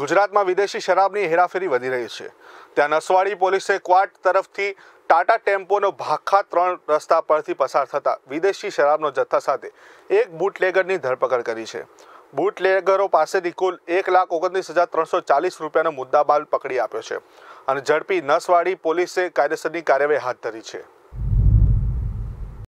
ગુજરાતમાં વિદેશી શરાબની હેરાફેરી વધી રહી છે ત્યાં નસવાડી પોલીસે ક્વાટ તરફથી ટાટા ટેમ્પોનો ભાખા ત્રણ રસ્તા પરથી પસાર થતા વિદેશી શરાબનો જથ્થા સાથે એક બુટલેગરની ધરપકડ કરી છે બુટલેગરો પાસેથી કુલ એક લાખ ઓગણત્રીસ હજાર ત્રણસો ચાલીસ રૂપિયાનો મુદ્દા બાલ પકડી આપ્યો છે અને ઝડપી નસવાડી પોલીસે કાયદેસરની કાર્યવાહી હાથ ધરી છે